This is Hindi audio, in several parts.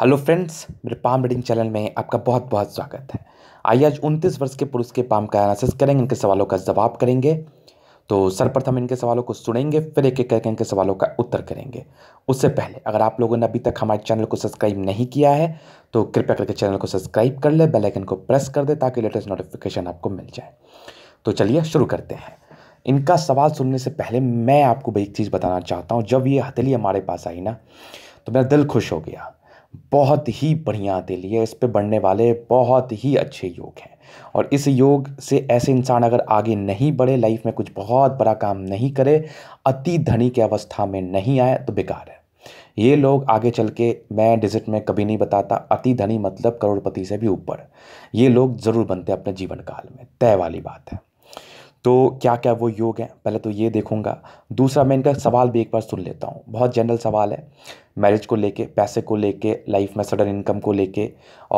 हेलो फ्रेंड्स मेरे पाम रीडिंग चैनल में आपका बहुत बहुत स्वागत है आइए आज उनतीस वर्ष के पुरुष के पाम का एनालिसिस करेंगे इनके सवालों का जवाब करेंगे तो सर्वप्रथम इनके सवालों को सुनेंगे फिर एक एक करके इनके सवालों का उत्तर करेंगे उससे पहले अगर आप लोगों ने अभी तक हमारे चैनल को सब्सक्राइब नहीं किया है तो कृपया करके चैनल को सब्सक्राइब कर ले बेलाइकन को प्रेस कर दे ताकि लेटेस्ट नोटिफिकेशन आपको मिल जाए तो चलिए शुरू करते हैं इनका सवाल सुनने से पहले मैं आपको एक चीज़ बताना चाहता हूँ जब ये हथेली हमारे पास आई ना तो मेरा दिल खुश हो गया बहुत ही बढ़िया दिल ये इस पे बढ़ने वाले बहुत ही अच्छे योग हैं और इस योग से ऐसे इंसान अगर आगे नहीं बढ़े लाइफ में कुछ बहुत बड़ा काम नहीं करे अति धनी की अवस्था में नहीं आए तो बेकार है ये लोग आगे चल के मैं डिजिट में कभी नहीं बताता अति धनी मतलब करोड़पति से भी ऊपर ये लोग ज़रूर बनते हैं अपने जीवन काल में तय वाली बात है तो क्या क्या वो योग हैं पहले तो ये देखूंगा दूसरा मैं इनका सवाल भी एक बार सुन लेता हूँ बहुत जनरल सवाल है मैरिज को लेके पैसे को लेके लाइफ में सडन इनकम को लेके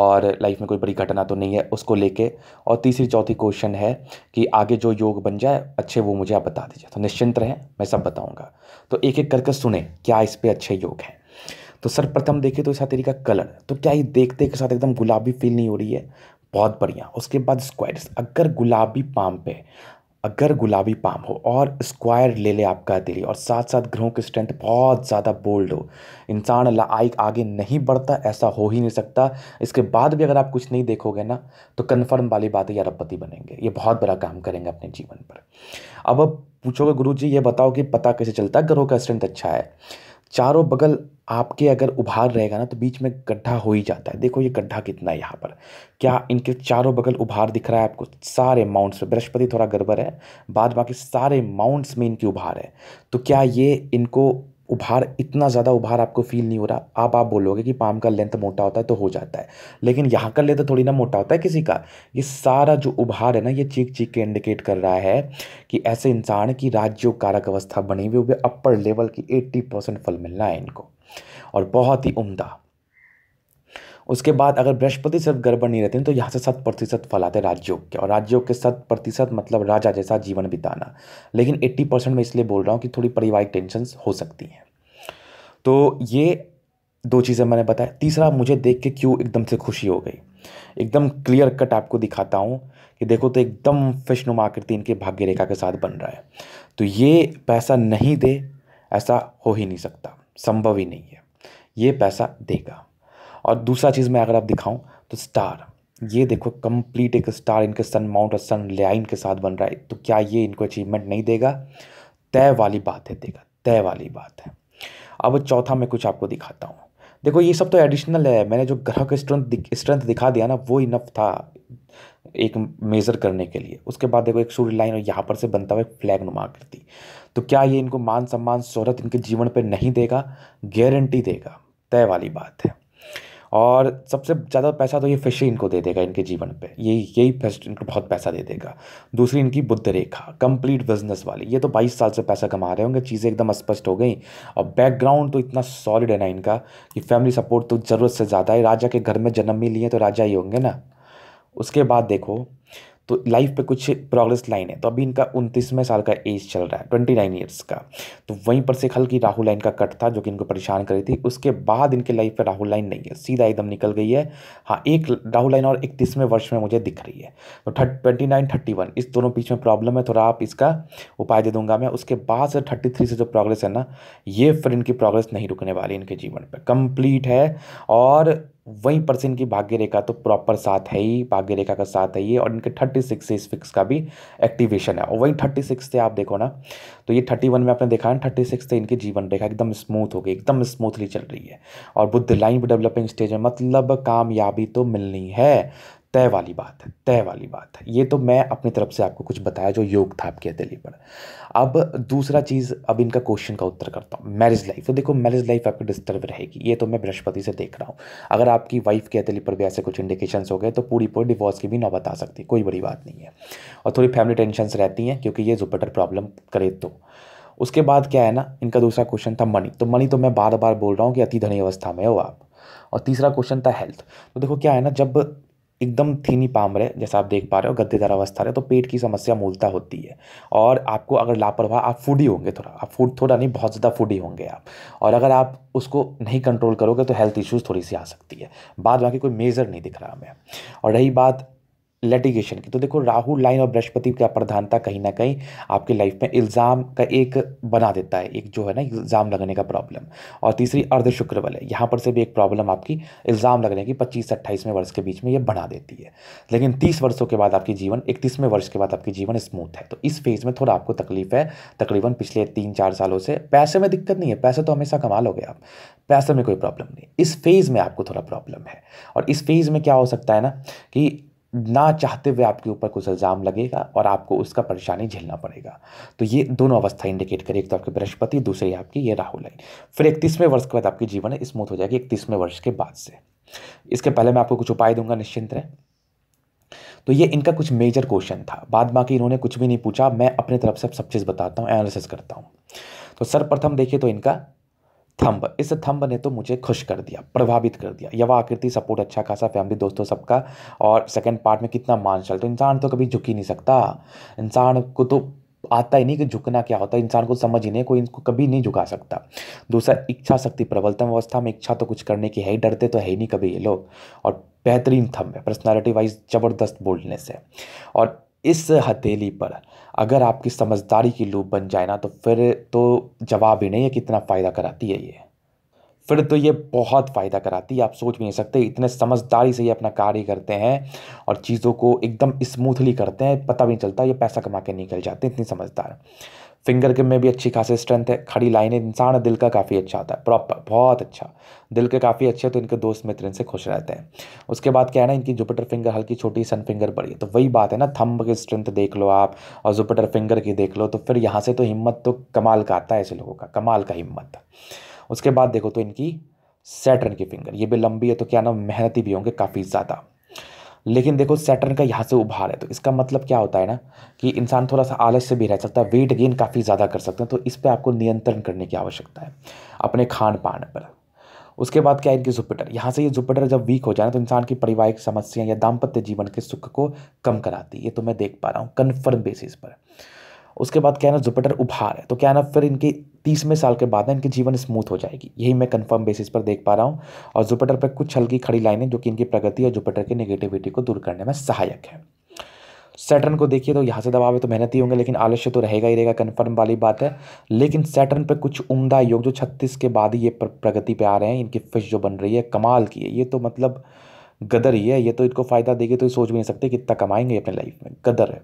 और लाइफ में कोई बड़ी घटना तो नहीं है उसको लेके और तीसरी चौथी क्वेश्चन है कि आगे जो योग बन जाए अच्छे वो मुझे आप बता दीजिए तो निश्चिंत रहें मैं सब बताऊँगा तो एक एक करके सुने क्या इस पर अच्छे योग हैं तो सर्वप्रथम देखें तो इसका तरीका कलर तो क्या ये देखते के साथ एकदम गुलाबी फील नहीं हो रही है बहुत बढ़िया उसके बाद स्क्वायर्स अगर गुलाबी पाम पे अगर गुलाबी पाम हो और स्क्वायर ले ले आपका दिल और साथ साथ ग्रहों की स्ट्रेंथ बहुत ज़्यादा बोल्ड हो इंसान लाइक आगे नहीं बढ़ता ऐसा हो ही नहीं सकता इसके बाद भी अगर आप कुछ नहीं देखोगे ना तो कन्फर्म वाली बात है या रबपति बनेंगे ये बहुत बड़ा काम करेंगे अपने जीवन पर अब पूछोगे गुरु जी ये बताओ कि पता कैसे चलता है ग्रहों का स्ट्रेंथ अच्छा है चारों बगल आपके अगर उभार रहेगा ना तो बीच में गड्ढा हो ही जाता है देखो ये गड्ढा कितना है यहाँ पर क्या इनके चारों बगल उभार दिख रहा है आपको सारे माउंट्स में बृहस्पति थोड़ा गड़बड़ है बाद बाकी सारे माउंट्स में इनकी उभार है तो क्या ये इनको उभार इतना ज़्यादा उभार आपको फील नहीं हो रहा आप आप बोलोगे कि पाम का लेंथ मोटा होता है तो हो जाता है लेकिन यहाँ का लेंथ थोड़ी ना मोटा होता है किसी का ये सारा जो उभार है ना ये चीख चीख के इंडिकेट कर रहा है कि ऐसे इंसान की राज्यों कारक अवस्था बनी हुई हुई अपर लेवल की एट्टी परसेंट फल मिलना है इनको और बहुत ही उमदा उसके बाद अगर बृहस्पति सिर्फ गड़बड़ नहीं रहते हैं तो यहाँ से शत प्रतिशत फल आते हैं के और राज्योग के शत प्रतिशत मतलब राजा जैसा जीवन बिताना लेकिन एट्टी परसेंट मैं इसलिए बोल रहा हूँ कि थोड़ी पारिवारिक टेंशन हो सकती हैं तो ये दो चीज़ें मैंने बताया तीसरा मुझे देख के क्यों एकदम से खुशी हो गई एकदम क्लियर कट आपको दिखाता हूँ कि देखो तो एकदम फिश आकृति इनके भाग्य रेखा के साथ बन रहा है तो ये पैसा नहीं दे ऐसा हो ही नहीं सकता संभव ही नहीं है ये पैसा देगा और दूसरा चीज़ मैं अगर आप दिखाऊं तो स्टार ये देखो कंप्लीट एक स्टार इनके सन माउंट और सन लाइन के साथ बन रहा है तो क्या ये इनको अचीवमेंट नहीं देगा तय वाली बात है देगा तय वाली बात है अब चौथा मैं कुछ आपको दिखाता हूँ देखो ये सब तो एडिशनल है मैंने जो ग्रह का स्ट्रेंथ स्ट्रेंथ दिखा दिया ना वो इनफ था एक मेज़र करने के लिए उसके बाद देखो एक सूर्य लाइन और यहाँ पर से बनता हुआ एक फ्लैग नुमा करती तो क्या ये इनको मान सम्मान शोहरत इनके जीवन पर नहीं देगा गारंटी देगा तय वाली बात है और सबसे ज़्यादा पैसा तो ये फिश इनको दे देगा इनके जीवन पे यही यही फिश इनको बहुत पैसा दे देगा दूसरी इनकी बुद्ध रेखा कंप्लीट बिजनेस वाली ये तो 22 साल से पैसा कमा रहे होंगे चीज़ें एकदम स्पष्ट हो गई और बैकग्राउंड तो इतना सॉलिड है ना इनका कि फैमिली सपोर्ट तो ज़रूरत से ज़्यादा है राजा के घर में जन्म भी लिए तो राजा ही होंगे ना उसके बाद देखो तो लाइफ पे कुछ प्रोग्रेस लाइन है तो अभी इनका उनतीसवें साल का एज चल रहा है ट्वेंटी नाइन ईयर्स का तो वहीं पर से हल्की राहुल लाइन का कट था जो कि इनको परेशान करी थी उसके बाद इनके लाइफ पे राहुल लाइन नहीं है सीधा एकदम निकल गई है हाँ एक राहुल लाइन और इकतीसवें वर्ष में मुझे दिख रही है तो thirty twenty nine thirty one इस दोनों बीच में प्रॉब्लम है थोड़ा आप इसका उपाय दे दूंगा मैं उसके बाद से थर्टी थ्री से जो प्रोग्रेस है ना ये फिर इनकी प्रोग्रेस नहीं रुकने वाली इनके जीवन पर कंप्लीट है और वहीं पर से इनकी भाग्य रेखा तो प्रॉपर साथ है ही भाग्य रेखा का साथ है ये और इनके थर्टी सिक्स से इस फिक्स का भी एक्टिवेशन है और वहीं थर्टी सिक्स से आप देखो ना तो ये थर्टी वन में आपने देखा है थर्टी सिक्स से इनकी जीवन रेखा एकदम स्मूथ हो गई एकदम स्मूथली चल रही है और बुद्ध लाइन भी डेवलपिंग स्टेज है मतलब कामयाबी तो मिलनी है तय वाली बात है तय वाली बात है ये तो मैं अपनी तरफ से आपको कुछ बताया जो योग था आपके दिल्ली पर अब दूसरा चीज़ अब इनका क्वेश्चन का उत्तर करता हूँ मैरिज लाइफ तो देखो मैरिज लाइफ आपकी डिस्टर्ब रहेगी ये तो मैं बृहस्पति से देख रहा हूँ अगर आपकी वाइफ के दिल्ली पर भी ऐसे कुछ इंडिकेशन हो गए तो पूरी पूरी डिवोर्स की भी नौबत आ सकती है कोई बड़ी बात नहीं है और थोड़ी फैमिली टेंशन रहती हैं क्योंकि ये जुपेटर प्रॉब्लम करे तो उसके बाद क्या है ना इनका दूसरा क्वेश्चन था मनी तो मनी तो मैं बार बार बोल रहा हूँ कि अति धनी अवस्था में हो आप और तीसरा क्वेश्चन था हेल्थ तो देखो क्या है ना जब एकदम थीनी पाम रहे जैसा आप देख पा रहे हो गद्देदार अवस्था रहे तो पेट की समस्या मूलता होती है और आपको अगर लापरवाह आप फूडी होंगे थोड़ा आप फूड थोड़ा नहीं बहुत ज़्यादा फूडी होंगे आप और अगर आप उसको नहीं कंट्रोल करोगे तो हेल्थ इश्यूज़ थोड़ी सी आ सकती है बाद बाकी कोई मेज़र नहीं दिख रहा हमें और रही बात लेटिगेशन की तो देखो राहु लाइन और बृहस्पति का प्रधानता कहीं ना कहीं आपके लाइफ में इल्ज़ाम का एक बना देता है एक जो है ना इल्ज़ाम लगने का प्रॉब्लम और तीसरी अर्ध शुक्र है यहाँ पर से भी एक प्रॉब्लम आपकी इल्ज़ाम लगने की पच्चीस से अट्ठाईसवें वर्ष के बीच में ये बना देती है लेकिन तीस वर्षों के बाद आपकी जीवन इकतीसवें वर्ष के बाद आपकी जीवन स्मूथ है तो इस फेज़ में थोड़ा आपको तकलीफ है तकरीबन पिछले तीन चार सालों से पैसे में दिक्कत नहीं है पैसे तो हमेशा कमा लोगे आप पैसे में कोई प्रॉब्लम नहीं इस फेज़ में आपको थोड़ा प्रॉब्लम है और इस फेज़ में क्या हो सकता है ना कि ना चाहते हुए आपके ऊपर कुछ इल्ज़ाम लगेगा और आपको उसका परेशानी झेलना पड़ेगा तो ये दोनों अवस्था इंडिकेट करें एक तो आपके बृहस्पति दूसरी आपकी ये राहु लाइन फिर इकतीसवें वर्ष के बाद आपकी जीवन स्मूथ हो जाएगी इकतीसवें वर्ष के बाद से इसके पहले मैं आपको कुछ उपाय दूंगा निश्चिंत रहें तो ये इनका कुछ मेजर क्वेश्चन था बाद बाकी इन्होंने कुछ भी नहीं पूछा मैं अपने तरफ से सब चीज़ बताता हूँ एनालिसिस करता हूँ तो सर्वप्रथम देखिए तो इनका थंब इस थंब ने तो मुझे खुश कर दिया प्रभावित कर दिया यवा आकृति सपोर्ट अच्छा खासा फैमिली दोस्तों सबका और सेकंड पार्ट में कितना मान चल तो इंसान तो कभी झुक ही नहीं सकता इंसान को तो आता ही नहीं कि झुकना क्या होता है इंसान को समझ ही नहीं कोई इनको कभी नहीं झुका सकता दूसरा इच्छा शक्ति प्रबलतम अवस्था में इच्छा तो कुछ करने की है ही डरते तो है ही नहीं कभी ये लोग और बेहतरीन थम है पर्सनैलिटी वाइज ज़बरदस्त बोल्डनेस है और इस हथेली पर अगर आपकी समझदारी की लूप बन जाए ना तो फिर तो जवाब ही नहीं है कितना फ़ायदा कराती है ये फिर तो ये बहुत फ़ायदा कराती है आप सोच भी नहीं सकते इतने समझदारी से ये अपना कार्य करते हैं और चीज़ों को एकदम स्मूथली करते हैं पता भी नहीं चलता ये पैसा कमा के निकल जाते हैं इतनी समझदार फिंगर के में भी अच्छी खासी स्ट्रेंथ है खड़ी लाइन है इंसान दिल का काफ़ी अच्छा होता है प्रॉपर बहुत अच्छा दिल के काफ़ी अच्छे तो इनके दोस्त मित्र इनसे खुश रहते हैं उसके बाद क्या है ना इनकी जुपिटर फिंगर हल्की छोटी सन फिंगर बड़ी है तो वही बात है ना थंब की स्ट्रेंथ देख लो आप और जुपिटर फिंगर की देख लो तो फिर यहाँ से तो हिम्मत तो कमाल का आता है ऐसे लोगों का कमाल का हिम्मत उसके बाद देखो तो इनकी सैटर्न की फिंगर ये भी लंबी है तो क्या ना मेहनती भी होंगे काफ़ी ज़्यादा लेकिन देखो सैटर्न का यहाँ से उभार है तो इसका मतलब क्या होता है ना कि इंसान थोड़ा सा आलस से भी रह सकता है वेट गेन काफ़ी ज़्यादा कर सकते हैं तो इस पर आपको नियंत्रण करने की आवश्यकता है अपने खान पान पर उसके बाद क्या है इनकी जुपिटर यहाँ से ये जुपिटर जब वीक हो जाए तो इंसान की पारिवारिक समस्याएं या दाम्पत्य जीवन के सुख को कम कराती है ये तो मैं देख पा रहा हूँ कन्फर्म बेसिस पर उसके बाद क्या है ना जुपिटर उपहार है तो क्या ना फिर इनके तीसवें साल के बाद ना इनकी जीवन स्मूथ हो जाएगी यही मैं कंफर्म बेसिस पर देख पा रहा हूँ और जुपिटर पर कुछ हल्की खड़ी लाइनें जो कि इनकी प्रगति और जुपिटर की नेगेटिविटी को दूर करने में सहायक है सैटर्न को देखिए तो यहाँ से दबाव है तो मेहनत ही होंगे लेकिन आलस्य तो रहेगा ही रहेगा कन्फर्म वाली बात है लेकिन सैटर्न पर कुछ उमदा योग जो छत्तीस के बाद ही ये प्रगति पर आ रहे हैं इनकी फिश जो बन रही है कमाल की है ये तो मतलब गदर ही है ये तो इनको फ़ायदा देगी तो ये सोच भी नहीं सकते कितना कमाएंगे अपने लाइफ में गदर है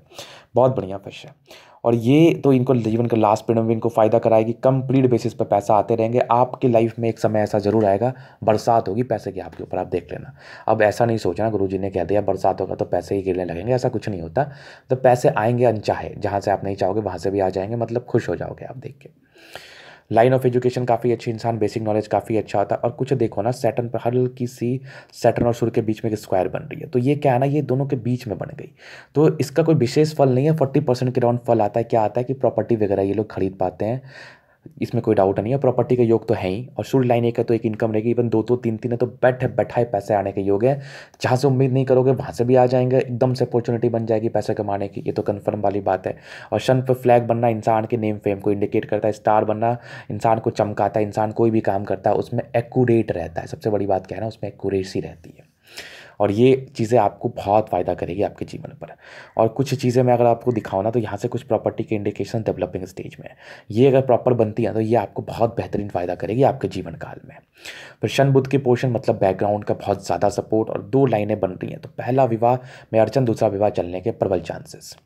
बहुत बढ़िया फिश है और ये तो इनको जीवन का लास्ट पीरियड में इनको फ़ायदा कराएगी कंप्लीट बेसिस पर पैसा आते रहेंगे आपकी लाइफ में एक समय ऐसा ज़रूर आएगा बरसात होगी पैसे की आपके ऊपर आप देख लेना अब ऐसा नहीं सोचना गुरु जी ने कह दिया बरसात होगा तो पैसे ही गिरने लगेंगे ऐसा कुछ नहीं होता तो पैसे आएंगे अनचाहे जहाँ से आप नहीं चाहोगे वहाँ से भी आ जाएंगे मतलब खुश हो जाओगे आप देख के लाइन ऑफ एजुकेशन काफ़ी अच्छी इंसान बेसिक नॉलेज काफ़ी अच्छा है और कुछ देखो ना सैटन पर हर किसी सैटन और सूर्य के बीच में एक स्क्वायर बन रही है तो ये क्या है ना ये दोनों के बीच में बन गई तो इसका कोई विशेष फल नहीं है फोर्टी परसेंट के राउंड फल आता है क्या आता है कि प्रॉपर्टी वगैरह ये लोग खरीद पाते हैं इसमें कोई डाउट नहीं है प्रॉपर्टी का योग तो है ही और शुल्ड लाइन एक है तो एक इनकम रहेगी इवन दो दो तीन तीन है तो बैठे बैठाए पैसे आने के योग है जहाँ से उम्मीद नहीं करोगे वहाँ से भी आ जाएंगे एकदम से अपॉर्चुनिटी बन जाएगी पैसे कमाने की ये तो कन्फर्म वाली बात है और शन पर फ्लैग बनना इंसान के नेम फेम को इंडिकेट करता है स्टार बनना इंसान को चमकाता है इंसान कोई भी काम करता है उसमें एक्यूरेट रहता है सबसे बड़ी बात क्या है ना उसमें एक्यूरेसी रहती है और ये चीज़ें आपको बहुत फ़ायदा करेगी आपके जीवन पर और कुछ चीज़ें मैं अगर आपको दिखाऊँ ना तो यहाँ से कुछ प्रॉपर्टी के इंडिकेशन डेवलपिंग स्टेज में ये अगर प्रॉपर बनती है तो ये आपको बहुत बेहतरीन फ़ायदा करेगी आपके जीवन काल में फिर शन बुद्ध के पोर्शन मतलब बैकग्राउंड का बहुत ज़्यादा सपोर्ट और दो लाइनें बन रही हैं तो पहला विवाह में अर्चन दूसरा विवाह चलने के प्रबल चांसेस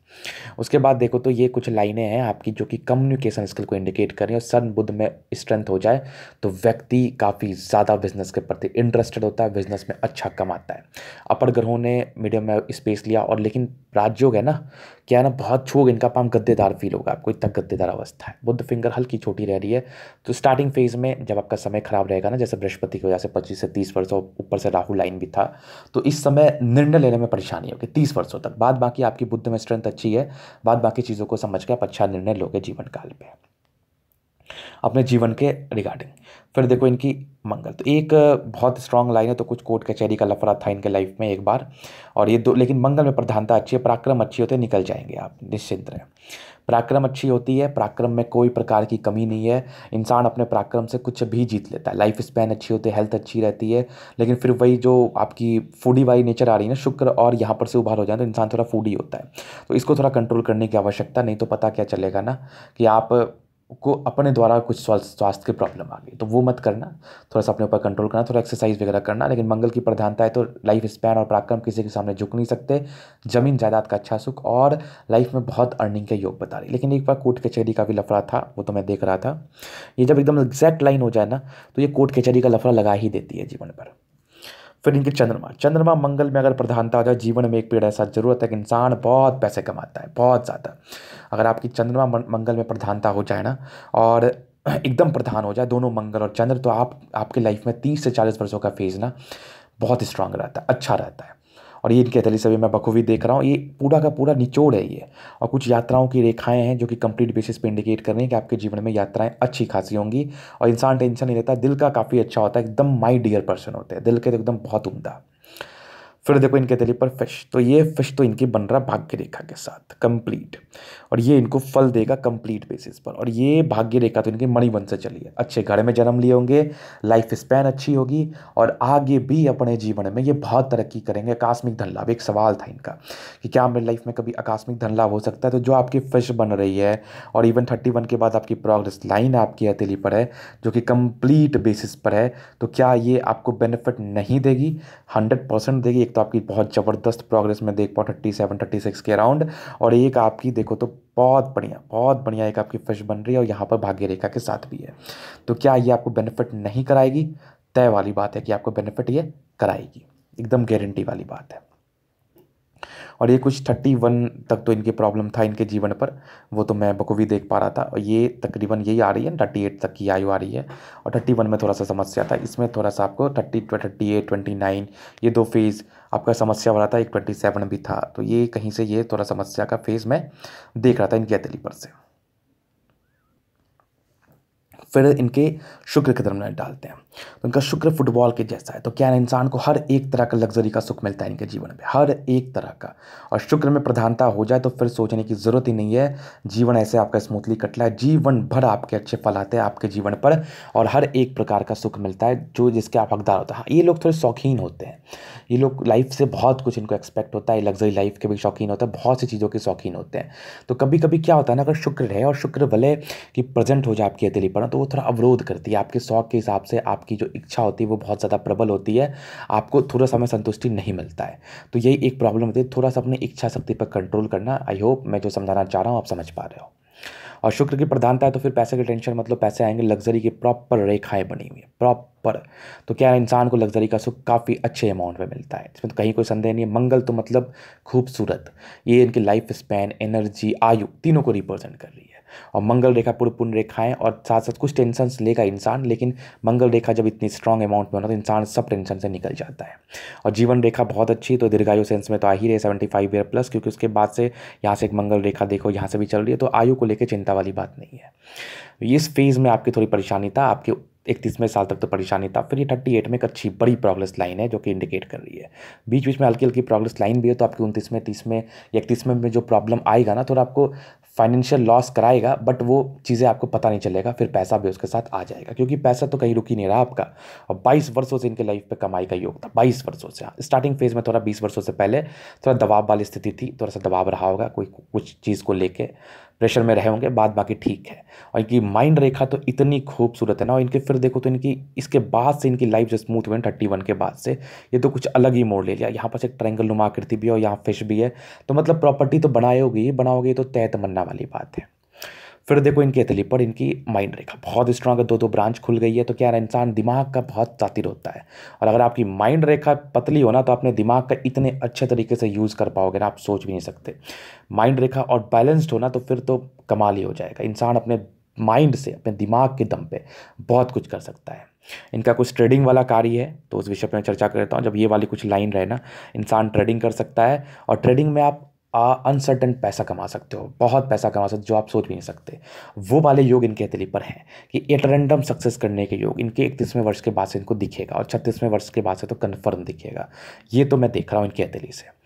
उसके बाद देखो तो ये कुछ लाइनें हैं आपकी जो कि कम्युनिकेशन स्किल को इंडिकेट करें और सन बुद्ध में स्ट्रेंथ हो जाए तो व्यक्ति काफ़ी ज़्यादा बिजनेस के प्रति इंटरेस्टेड होता है बिजनेस में अच्छा कमाता है अपर ग्रहों ने मीडियम में स्पेस लिया और लेकिन राजयोग है ना क्या ना बहुत छूग इनका पाम गद्देदार फील होगा आपको इतना गद्देदार अवस्था है बुद्ध फिंगर हल्की छोटी रह रही है तो स्टार्टिंग फेज में जब आपका समय खराब रहेगा ना जैसे बृहस्पति की वजह से पच्चीस से तीस वर्षों ऊपर से राहुल लाइन भी था तो इस समय निर्णय लेने में परेशानी होगी तीस वर्षों तक बाद बाकी आपकी बुद्ध में स्ट्रेंथ अच्छी है बाद बाकी चीज़ों को समझ के आप अच्छा निर्णय लोगे जीवन काल पर अपने जीवन के रिगार्डिंग फिर देखो इनकी मंगल तो एक बहुत स्ट्रांग लाइन है तो कुछ कोर्ट कचहरी का लफड़ा था इनके लाइफ में एक बार और ये दो लेकिन मंगल में प्रधानता अच्छी है पराक्रम अच्छी होते निकल जाएंगे आप निश्चिंत रहें पराक्रम अच्छी होती है पराक्रम में कोई प्रकार की कमी नहीं है इंसान अपने पराक्रम से कुछ भी जीत लेता है लाइफ स्पैन अच्छी होती है हेल्थ अच्छी रहती है लेकिन फिर वही जो आपकी फूडी वाई नेचर आ रही है ना शुक्र और यहाँ पर से उभार हो जाए तो इंसान थोड़ा फूडी होता है तो इसको थोड़ा कंट्रोल करने की आवश्यकता नहीं तो पता क्या चलेगा ना कि आप को अपने द्वारा कुछ स्वास्थ्य की प्रॉब्लम आ गई तो वो मत करना थोड़ा सा अपने ऊपर कंट्रोल करना थोड़ा एक्सरसाइज वगैरह करना लेकिन मंगल की प्रधानता है तो लाइफ स्पैन और पराक्रम किसी के सामने झुक नहीं सकते जमीन जायदाद का अच्छा सुख और लाइफ में बहुत अर्निंग के योग बता रही लेकिन एक बार कोर्ट कचहरी का भी लफड़ा था वो तो मैं देख रहा था ये जब एकदम एग्जैक्ट लाइन हो जाए ना तो ये कोर्ट कचहरी का लफड़ा लगा ही देती है जीवन पर फिर इनके चंद्रमा चंद्रमा मंगल में अगर प्रधानता हो जाए जीवन में एक पेड़ ऐसा ज़रूरत है कि इंसान बहुत पैसे कमाता है बहुत ज़्यादा अगर आपकी चंद्रमा मंगल में प्रधानता हो जाए ना और एकदम प्रधान हो जाए दोनों मंगल और चंद्र तो आप आपके लाइफ में तीस से चालीस वर्षों का फेज ना बहुत स्ट्रांग रहता है अच्छा रहता है और ये इनके एथलीट्स से मैं बखूबी देख रहा हूँ ये पूरा का पूरा निचोड़ है ये और कुछ यात्राओं की रेखाएं हैं जो कि कंप्लीट बेसिस पे इंडिकेट कर रही हैं कि आपके जीवन में यात्राएं अच्छी खासी होंगी और इंसान टेंशन नहीं रहता दिल का काफ़ी अच्छा होता है एकदम माई डियर पर्सन होते हैं दिल के तो एकदम बहुत उमदा फिर देखो इनके तली पर फिश तो ये फिश तो इनकी बन रहा भाग्य रेखा के साथ कंप्लीट और ये इनको फल देगा कंप्लीट बेसिस पर और ये भाग्य रेखा तो इनके मणिवन से चली है अच्छे घर में जन्म लिए होंगे लाइफ स्पैन अच्छी होगी और आगे भी अपने जीवन में ये बहुत तरक्की करेंगे आकस्मिक धन लाभ एक सवाल था इनका कि क्या मेरी लाइफ में कभी आकस्मिक धन लाभ हो सकता है तो जो आपकी फिश बन रही है और इवन थर्टी वन के बाद आपकी प्रोग्रेस लाइन आपकी हथेली पर है जो कि कंप्लीट बेसिस पर है तो क्या ये आपको बेनिफिट नहीं देगी हंड्रेड परसेंट देगी एक तो आपकी बहुत ज़बरदस्त प्रोग्रेस में देख पाओ थर्टी सेवन थर्टी सिक्स के अराउंड और एक आपकी देखो तो बहुत बढ़िया बहुत बढ़िया एक आपकी फिश बन रही है और यहाँ पर भाग्य रेखा के साथ भी है तो क्या ये आपको बेनिफिट नहीं कराएगी तय वाली बात है कि आपको बेनिफिट ये कराएगी एकदम गारंटी वाली बात है और ये कुछ थर्टी वन तक तो इनके प्रॉब्लम था इनके जीवन पर वो तो मैं बखूबी देख पा रहा था और ये तकरीबन यही आ रही है थर्टी एट तक की आयु आ रही है और थर्टी वन में थोड़ा सा समस्या था इसमें थोड़ा सा आपको thirty thirty eight twenty nine ये दो फेज़ आपका समस्या वाला था एक ट्वेंटी सेवन भी था तो ये कहीं से ये थोड़ा समस्या का फेज़ मैं देख रहा था इनकी अतली पर से फिर इनके शुक्र की तरफ डालते हैं तो इनका शुक्र फुटबॉल के जैसा है तो क्या है इंसान को हर एक तरह का लग्जरी का सुख मिलता है इनके जीवन में हर एक तरह का और शुक्र में प्रधानता हो जाए तो फिर सोचने की ज़रूरत ही नहीं है जीवन ऐसे आपका स्मूथली कटला है जीवन भर आपके अच्छे फल आते हैं आपके जीवन पर और हर एक प्रकार का सुख मिलता है जो जिसके आप हकदार होता है हाँ, ये लोग थोड़े शौकीन होते हैं ये लोग लाइफ से बहुत कुछ इनको एक्सपेक्ट होता है लग्जरी लाइफ के भी शौकीन होते हैं बहुत सी चीज़ों के शौकीन होते हैं तो कभी कभी क्या होता है ना अगर शुक्र रहे और शुक्र भले कि प्रेजेंट हो जाए आपकी हथेली पर तो वो थोड़ा अवरोध करती है आपके शौक के हिसाब से आपकी जो इच्छा होती है वो बहुत ज़्यादा प्रबल होती है आपको थोड़ा समय संतुष्टि नहीं मिलता है तो यही एक प्रॉब्लम होती है थोड़ा सा अपनी इच्छा शक्ति पर कंट्रोल करना आई होप मैं जो समझाना चाह रहा हूँ आप समझ पा रहे हो और शुक्र की प्रधानता है तो फिर पैसे की टेंशन मतलब पैसे आएंगे लग्जरी की प्रॉपर रेखाएं बनी हुई हैं प्रॉपर तो क्या इंसान को लग्जरी का सुख काफ़ी अच्छे अमाउंट में मिलता है इसमें तो कहीं कोई संदेह नहीं है मंगल तो मतलब खूबसूरत ये इनकी लाइफ स्पैन एनर्जी आयु तीनों को रिप्रेजेंट कर रही है और मंगल रेखा पूर्व पूर्ण रेखाएँ और साथ साथ कुछ टेंशन लेगा इंसान लेकिन मंगल रेखा जब इतनी स्ट्रांग अमाउंट में होना तो इंसान सब टेंशन से निकल जाता है और जीवन रेखा बहुत अच्छी तो दीर्घायु सेंस में तो आ ही रहे सेवेंटी फाइव ईयर प्लस क्योंकि उसके बाद से यहाँ से एक मंगल रेखा देखो यहाँ से भी चल रही है तो आयु को लेकर चिंता वाली बात नहीं है इस फेज़ में आपकी थोड़ी परेशानी था आपके इकतीसवें साल तक तो परेशानी था फिर ये थर्टी एट में एक अच्छी बड़ी प्रोग्रेस लाइन है जो कि इंडिकेट कर रही है बीच बीच में हल्की हल्की प्रोग्रेस लाइन भी है तो आपकी उनतीसवें तीसवें या इकतीसवें में जो प्रॉब्लम आएगा ना थोड़ा आपको फाइनेंशियल लॉस कराएगा बट वो चीज़ें आपको पता नहीं चलेगा फिर पैसा भी उसके साथ आ जाएगा क्योंकि पैसा तो कहीं रुकी नहीं रहा आपका और 22 वर्षों से इनके लाइफ पे कमाई का योग था 22 वर्षों से स्टार्टिंग हाँ। फेज में थोड़ा 20 वर्षों से पहले थोड़ा दबाव वाली स्थिति थी थोड़ा सा दबाव रहा होगा कोई कुछ चीज़ को लेकर प्रेशर में रहे होंगे बाद बाकी ठीक है और इनकी माइंड रेखा तो इतनी खूबसूरत है ना और इनके फिर देखो तो इनकी इसके बाद से इनकी लाइफ जो स्मूथ हुई थर्टी वन के बाद से ये तो कुछ अलग ही मोड़ ले लिया यहाँ पर एक ट्रैंगल नुमा आकृति भी है और यहाँ फिश भी है तो मतलब प्रॉपर्टी तो बनाए होगी बनाओगे तो तय तमन्ना वाली बात है फिर देखो इनकी तली पर इनकी माइंड रेखा बहुत स्ट्रांग है दो दो ब्रांच खुल गई है तो क्या है इंसान दिमाग का बहुत तातिर होता है और अगर आपकी माइंड रेखा पतली होना तो अपने दिमाग का इतने अच्छे तरीके से यूज़ कर पाओगे ना आप सोच भी नहीं सकते माइंड रेखा और बैलेंस्ड होना तो फिर तो कमाल ही हो जाएगा इंसान अपने माइंड से अपने दिमाग के दम पे बहुत कुछ कर सकता है इनका कुछ ट्रेडिंग वाला कार्य है तो उस विषय पर मैं चर्चा करता हूँ जब ये वाली कुछ लाइन रहे ना इंसान ट्रेडिंग कर सकता है और ट्रेडिंग में आप अनसर्टन पैसा कमा सकते हो बहुत पैसा कमा सकते हो जो आप सोच भी नहीं सकते वो वाले योग इनके हथेली पर हैं कि एट रैंडम सक्सेस करने के योग इनके इकतीसवें वर्ष के बाद से इनको दिखेगा और छत्तीसवें वर्ष के बाद से तो कन्फर्म दिखेगा ये तो मैं देख रहा हूँ इनके हथेली से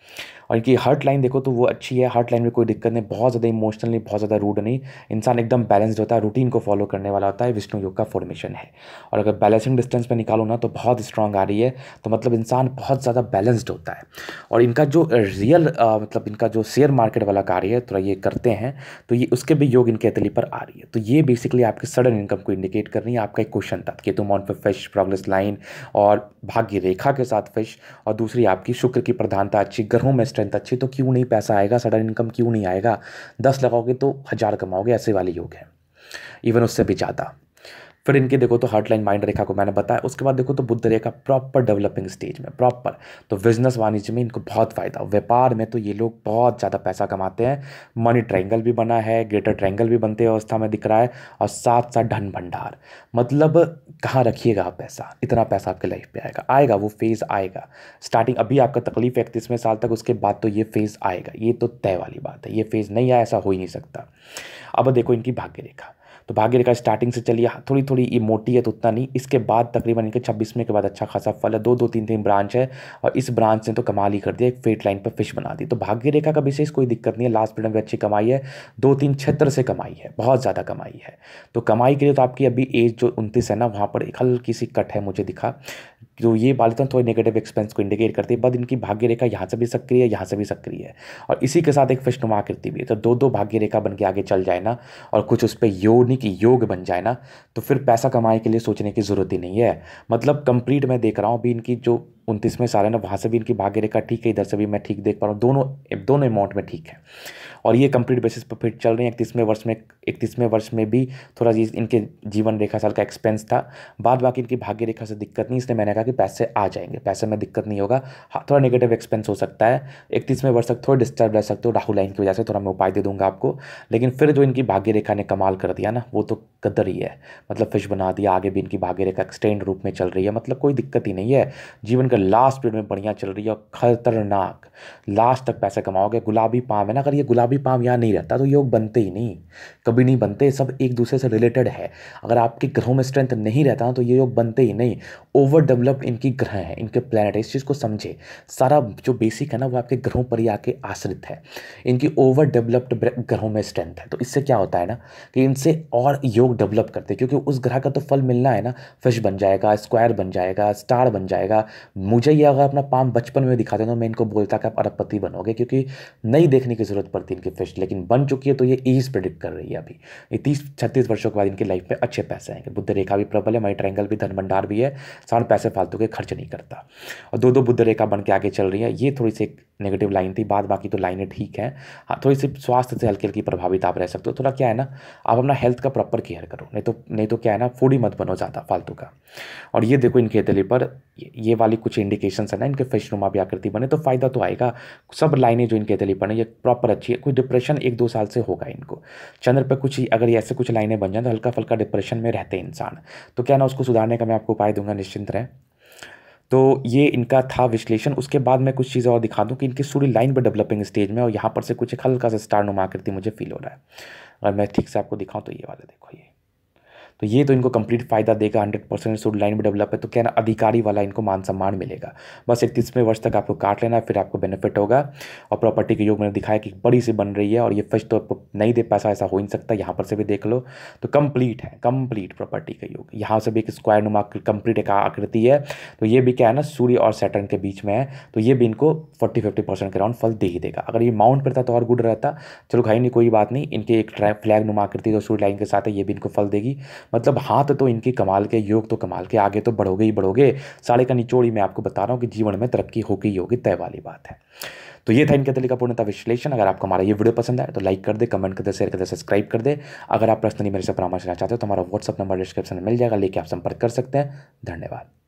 और इनकी हर्ट लाइन देखो तो वो अच्छी है हर्ट लाइन में कोई दिक्कत नहीं बहुत ज़्यादा इमोशनल नहीं बहुत ज़्यादा रूड नहीं इंसान एकदम बैलेंस्ड होता है रूटीन को फॉलो करने वाला होता है विष्णु योग का फॉर्मेशन है और अगर बैलेंसिंग डिस्टेंस में निकालो ना तो बहुत स्ट्रांग आ रही है तो मतलब इंसान बहुत ज़्यादा बैलेंस्ड होता है और इनका जो रियल मतलब इनका जो शेयर मार्केट वाला कार्य है थोड़ा ये करते हैं तो ये उसके भी योग इनके अतली पर आ रही है तो ये बेसिकली आपके सडन इनकम को इंडिकेट कर रही है आपका एक क्वेश्चन था केतु माउंट पर फिश प्रोग्रेस लाइन और भाग्य रेखा के साथ फिश और दूसरी आपकी शुक्र की प्रधानता अच्छी ग्रहों में स्ट्रेस स्ट्रेंथ अच्छी तो क्यों नहीं पैसा आएगा सडन इनकम क्यों नहीं आएगा दस लगाओगे तो हज़ार कमाओगे ऐसे वाले योग हैं इवन उससे भी ज़्यादा फिर इनके देखो तो हार्ट लाइन माइंड रेखा को मैंने बताया उसके बाद देखो तो बुद्ध रेखा प्रॉपर डेवलपिंग स्टेज में प्रॉपर तो बिजनेस वाणिज्य में इनको बहुत फ़ायदा व्यापार में तो ये लोग बहुत ज़्यादा पैसा कमाते हैं मनी ट्रैंगल भी बना है ग्रेटर ट्रैंगल भी बनते अवस्था में दिख रहा है और साथ साथ धन भंडार मतलब कहाँ रखिएगा आप पैसा इतना पैसा आपके लाइफ पे आएगा आएगा वो फेज़ आएगा स्टार्टिंग अभी आपका तकलीफ है इकतीसवें साल तक उसके बाद तो ये फेज़ आएगा ये तो तय वाली बात है ये फेज़ नहीं आया ऐसा हो ही नहीं सकता अब देखो इनकी भाग्य रेखा तो भाग्य रेखा स्टार्टिंग से चलिए हाँ, थोड़ी थोड़ी ये मोटी है तो उतना नहीं इसके बाद तकरीबन इनके छब्बीसवें के बाद अच्छा खासा फल है दो दो तीन तीन ब्रांच है और इस ब्रांच ने तो कमाल ही कर दिया एक फेट लाइन पर फिश बना दी तो भाग्य रेखा का विशेष कोई दिक्कत नहीं है लास्ट पीरियड में अच्छी कमाई है दो तीन क्षेत्र से कमाई है बहुत ज़्यादा कमाई है तो कमाई के लिए तो आपकी अभी एज जो उनतीस है ना वहाँ पर एक हल्की सी कट है मुझे दिखा जो तो ये हैं थोड़ी नेगेटिव एक्सपेंस को इंडिकेट करती है बट इनकी भाग्य रेखा यहाँ से भी सक्रिय है यहाँ से भी सक्रिय है और इसी के साथ एक नुमा आकृति भी है तो दो दो भाग्य रेखा बन के आगे चल जाए ना और कुछ उस पर योग आधुनिक योग बन जाए ना तो फिर पैसा कमाने के लिए सोचने की ज़रूरत ही नहीं है मतलब कंप्लीट मैं देख रहा हूँ अभी इनकी जो उनतीसवें साल है ना वहाँ से भी इनकी भाग्य रेखा ठीक है इधर से भी मैं ठीक देख पा रहा हूँ दोनों दोनों अमाउंट में ठीक है और ये कंप्लीट बेसिस पर फिर चल रहे हैं इकतीसवें वर्ष में इकतीसवें वर्ष में भी थोड़ा जी इनके जीवन रेखा साल का एक्सपेंस था बाद बाकी इनकी भाग्य रेखा से दिक्कत नहीं इसलिए मैंने कहा कि पैसे आ जाएंगे पैसे में दिक्कत नहीं होगा हाँ, थोड़ा नेगेटिव एक्सपेंस हो सकता है इकतीसवें वर्ष तक थोड़ा डिस्टर्ब रह सकते हो राहुल लाइन की वजह से थोड़ा मैं उपाय दे दूंगा आपको लेकिन फिर जो इनकी भाग्य रेखा ने कमाल कर दिया ना वो तो कदर ही है मतलब फिश बना दिया आगे भी इनकी भाग्य रेखा एक्सटेंड रूप में चल रही है मतलब कोई दिक्कत ही नहीं है जीवन का लास्ट पीरियड में बढ़िया चल रही है और खतरनाक लास्ट तक पैसे कमाओगे गुलाबी पाम है ना अगर ये गुलाबी कभी पाप यहाँ नहीं रहता तो योग बनते ही नहीं कभी नहीं बनते सब एक दूसरे से रिलेटेड है अगर आपके ग्रहों में स्ट्रेंथ नहीं रहता तो ये योग बनते ही नहीं ओवर डेवलप्ड इनकी ग्रह हैं इनके प्लैनेट इस चीज़ को समझे सारा जो बेसिक है ना वो आपके ग्रहों पर ही आके आश्रित है इनकी ओवर डेवलप्ड ग्रहों में स्ट्रेंथ है तो इससे क्या होता है ना कि इनसे और योग डेवलप करते क्योंकि उस ग्रह का तो फल मिलना है ना फिश बन जाएगा स्क्वायर बन जाएगा स्टार बन जाएगा मुझे ये अगर अपना पाम बचपन में दिखाते तो मैं इनको बोलता कि आप अरबपति बनोगे क्योंकि नहीं देखने की ज़रूरत पड़ती की फिश लेकिन बन चुकी है तो ये ईज प्रिडिक्ट कर रही है अभी ये तीस छत्तीस वर्षों के बाद इनकी लाइफ में अच्छे पैसे आएंगे बुद्ध रेखा भी प्रबल है माई ट्रायंगल भी धन भंडार भी है सारे पैसे फालतू के खर्च नहीं करता और दो दो बुद्ध रेखा बन के आगे चल रही है ये थोड़ी सी एक नेगेटिव लाइन थी बाद बाकी तो लाइनें ठीक हैं हाँ थोड़ी सी स्वास्थ्य से हल्की हल्की प्रभावित आप रह सकते हो थोड़ा क्या है ना आप अपना हेल्थ का प्रॉपर केयर करो नहीं तो नहीं तो क्या है ना फूड ही मत बनो ज़्यादा फालतू का और ये देखो इनके दिल्ली पर ये वाली कुछ इंडिकेशन है ना इनके फिश नुमा भी आकृति बने तो फ़ायदा तो आएगा सब लाइनें जो इनके दली बने ये प्रॉपर अच्छी है कोई डिप्रेशन एक दो साल से होगा इनको चंद्र पर कुछ अगर ये ऐसे कुछ लाइनें बन जाए तो हल्का फल्का डिप्रेशन में रहते इंसान तो क्या ना उसको सुधारने का मैं आपको उपाय दूंगा निश्चिंत रहें तो ये इनका था विश्लेषण उसके बाद मैं कुछ चीज़ें और दिखा दूँ कि इनकी सूर्य लाइन पर डेवलपिंग स्टेज में और यहाँ पर से कुछ हल्का सा स्टार नुमा आकृति मुझे फील हो रहा है अगर मैं ठीक से आपको दिखाऊँ तो ये वाला देखो ये तो ये तो इनको कंप्लीट फायदा देगा हंड्रेड परसेंट शुड लाइन में डेवलप है तो क्या ना अधिकारी वाला इनको मान सम्मान मिलेगा बस इक्कीसवें वर्ष तक आपको काट लेना है फिर आपको बेनिफिट होगा और प्रॉपर्टी के योग मैंने दिखाया कि बड़ी सी बन रही है और ये फर्स्ट तो नहीं दे पैसा ऐसा हो नहीं सकता यहाँ पर से भी देख लो तो कंप्लीट है कंप्लीट प्रॉपर्टी का योग यहाँ से भी एक स्क्वायर नुमा कंप्लीट एक आकृति है तो ये भी क्या है ना सूर्य और सैटर्न के बीच में है तो ये भी इनको फोर्टी फिफ्टी परसेंट के राउंड फल दे ही देगा अगर ये माउंट पर था तो और गुड रहता चलो भाई नहीं कोई बात नहीं इनके एक फ्लैग नुमा आकृति तो सूर्य लाइन के साथ है ये भी इनको फल देगी मतलब हाथ तो इनकी कमाल के योग तो कमाल के आगे तो बढ़ोगे ही बढ़ोगे साड़े का निचोड़ी मैं आपको बता रहा हूँ कि जीवन में तरक्की होगी ही होगी तय वाली बात है तो ये था इनके तरीका का पूर्णता विश्लेषण अगर आपको हमारा ये वीडियो पसंद आए तो लाइक कर दे कमेंट कर दे शेयर कर दे सब्सक्राइब कर दे अगर आप पर्सनली मेरे से परामर्श लेना चाहते हो तो हमारा व्हाट्सअप नंबर डिस्क्रिप्शन में मिल जाएगा लेके आप संपर्क कर सकते हैं धन्यवाद